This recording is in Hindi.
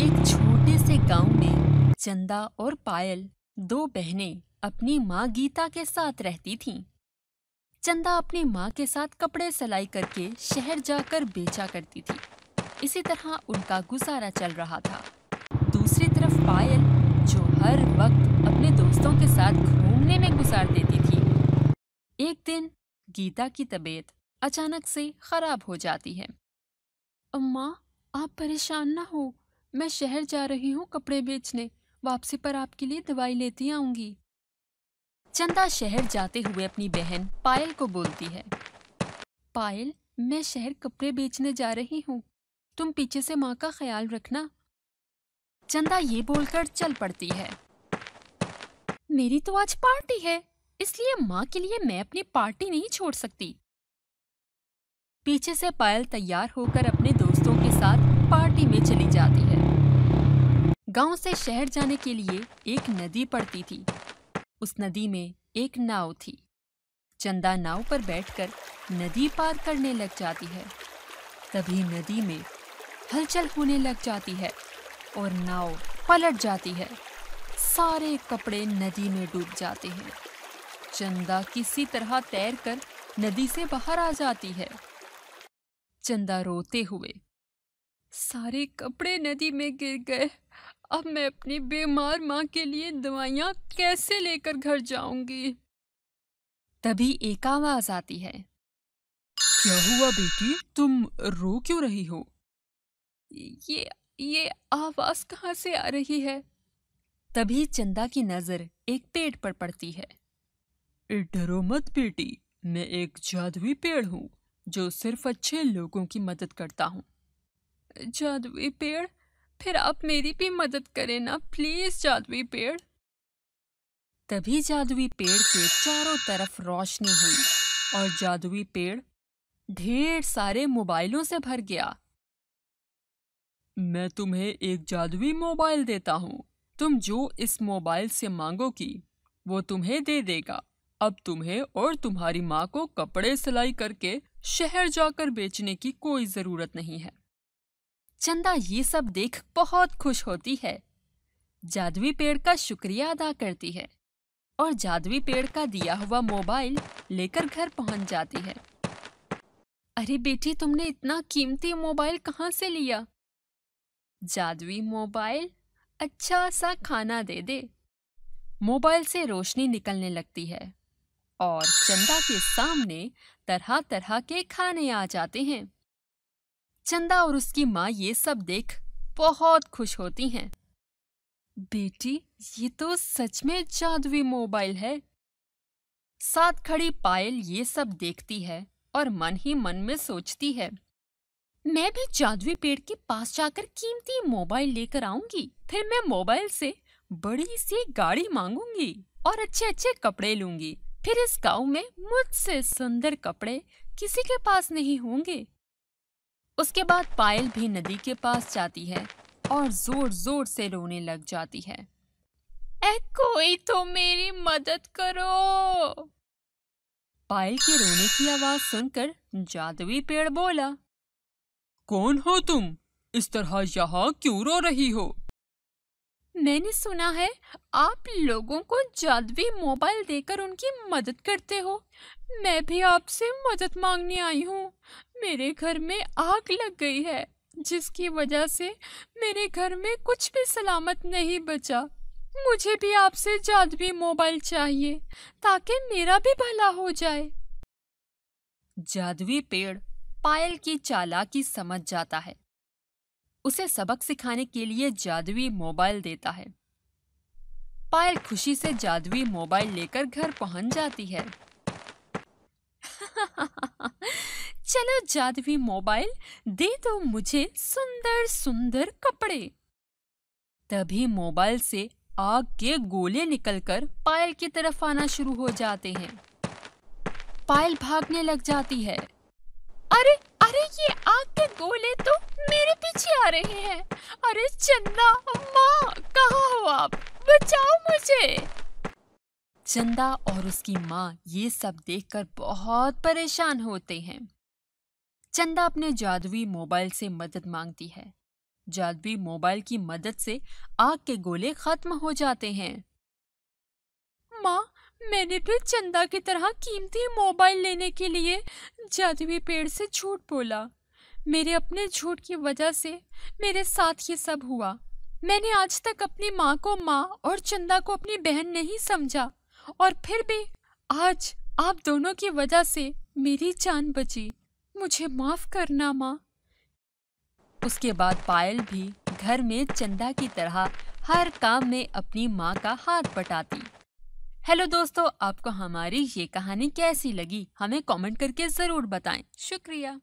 एक छोटे से गांव में चंदा और पायल दो बहनें अपनी माँ गीता के साथ रहती थीं। चंदा अपनी माँ के साथ कपड़े सिलाई करके शहर जाकर बेचा करती थी इसी तरह उनका गुजारा चल रहा था दूसरी तरफ पायल जो हर वक्त अपने दोस्तों के साथ घूमने में गुजार देती थी एक दिन गीता की तबीयत अचानक से खराब हो जाती है अम्मा आप परेशान ना हो मैं शहर जा रही हूँ कपड़े बेचने वापसी पर आपके लिए दवाई लेती आऊंगी चंदा शहर जाते हुए अपनी बहन पायल को बोलती है पायल मैं शहर कपड़े बेचने जा रही हूँ तुम पीछे से माँ का ख्याल रखना चंदा ये बोलकर चल पड़ती है मेरी तो आज पार्टी है इसलिए माँ के लिए मैं अपनी पार्टी नहीं छोड़ सकती पीछे से पायल तैयार होकर अपने दोस्तों के साथ पार्टी में चली जाती है गांव से शहर जाने के लिए एक नदी पड़ती थी उस नदी में एक नाव थी चंदा नाव पर बैठकर नदी पार करने लग जाती है तभी नदी में हलचल होने लग जाती है और नाव पलट जाती है सारे कपड़े नदी में डूब जाते हैं चंदा किसी तरह तैर कर नदी से बाहर आ जाती है चंदा रोते हुए सारे कपड़े नदी में गिर गए अब मैं अपनी बीमार माँ के लिए दवाइयाँ कैसे लेकर घर जाऊंगी तभी एक आवाज आती है क्या हुआ बेटी तुम रो क्यों रही हो ये ये आवाज कहाँ से आ रही है तभी चंदा की नजर एक पेड़ पर पड़ती है डरो मत बेटी मैं एक जादुई पेड़ हूँ जो सिर्फ अच्छे लोगों की मदद करता हूँ जादुई पेड़ फिर आप मेरी भी मदद करें ना प्लीज जादुई पेड़ तभी जादुई पेड़ के चारों तरफ रोशनी हुई और जादुई पेड़ ढेर सारे मोबाइलों से भर गया मैं तुम्हें एक जादुई मोबाइल देता हूँ तुम जो इस मोबाइल से मांगोगी वो तुम्हें दे देगा अब तुम्हें और तुम्हारी माँ को कपड़े सिलाई करके शहर जाकर बेचने की कोई ज़रूरत नहीं है चंदा ये सब देख बहुत खुश होती है जादुई पेड़ का शुक्रिया अदा करती है और जादुई पेड़ का दिया हुआ मोबाइल लेकर घर पहुंच जाती है अरे बेटी तुमने इतना कीमती मोबाइल कहाँ से लिया जादुई मोबाइल अच्छा सा खाना दे दे मोबाइल से रोशनी निकलने लगती है और चंदा के सामने तरह तरह के खाने आ जाते हैं चंदा और उसकी माँ ये सब देख बहुत खुश होती हैं बेटी ये तो सच में जादुई मोबाइल है साथ खड़ी पायल ये सब देखती है और मन ही मन में सोचती है मैं भी जादुई पेड़ के पास जाकर कीमती मोबाइल लेकर आऊंगी फिर मैं मोबाइल से बड़ी सी गाड़ी मांगूंगी और अच्छे अच्छे कपड़े लूंगी फिर इस गांव में मुझसे सुंदर कपड़े किसी के पास नहीं होंगे उसके बाद पायल भी नदी के पास जाती है और जोर जोर से रोने लग जाती है ए, कोई तो मेरी मदद करो पायल के रोने की आवाज सुनकर जादुई पेड़ बोला कौन हो तुम इस तरह यहाँ क्यों रो रही हो मैंने सुना है आप लोगों को जादुई मोबाइल देकर उनकी मदद करते हो मैं भी आपसे मदद मांगने आई हूँ मेरे घर में आग लग गई है जिसकी वजह से मेरे घर में कुछ भी सलामत नहीं बचा मुझे भी आपसे जादवी मोबाइल चाहिए ताकि मेरा भी भला हो जाए जादवी पेड़ पायल की चालाकी समझ जाता है उसे सबक सिखाने के लिए जादवी मोबाइल देता है पायल खुशी से जादवी मोबाइल लेकर घर पहुंच जाती है चलो जादवी मोबाइल दे दो मुझे सुंदर सुंदर कपड़े तभी मोबाइल से आग के गोले निकलकर पायल की तरफ आना शुरू हो जाते हैं पायल भागने लग जाती है अरे अरे ये आग के गोले तो मेरे पीछे आ रहे हैं अरे चंदा माँ कहा हो आप बचाओ मुझे चंदा और उसकी माँ ये सब देखकर बहुत परेशान होते हैं चंदा अपने जादुई मोबाइल से मदद मांगती है जादुई मोबाइल की मदद से आग के गोले खत्म हो जाते हैं माँ मैंने भी चंदा की तरह कीमती मोबाइल लेने के लिए जादुई पेड़ से झूठ बोला मेरे अपने झूठ की वजह से मेरे साथ ये सब हुआ मैंने आज तक अपनी माँ को माँ और चंदा को अपनी बहन नहीं समझा और फिर भी आज आप दोनों की वजह से मेरी जान बची मुझे माफ करना माँ उसके बाद पायल भी घर में चंदा की तरह हर काम में अपनी माँ का हाथ बटाती हेलो दोस्तों आपको हमारी ये कहानी कैसी लगी हमें कमेंट करके ज़रूर बताएं शुक्रिया